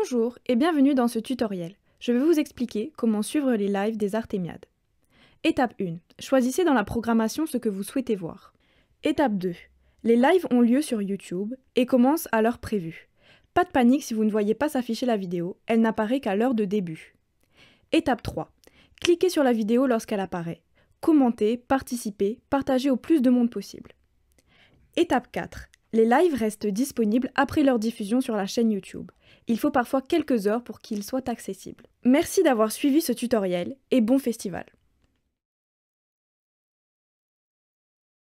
Bonjour et bienvenue dans ce tutoriel. Je vais vous expliquer comment suivre les lives des Artémiades. Étape 1. Choisissez dans la programmation ce que vous souhaitez voir. Étape 2. Les lives ont lieu sur YouTube et commencent à l'heure prévue. Pas de panique si vous ne voyez pas s'afficher la vidéo, elle n'apparaît qu'à l'heure de début. Étape 3. Cliquez sur la vidéo lorsqu'elle apparaît. Commentez, participez, partagez au plus de monde possible. Étape 4. Les lives restent disponibles après leur diffusion sur la chaîne YouTube. Il faut parfois quelques heures pour qu'ils soient accessibles. Merci d'avoir suivi ce tutoriel et bon festival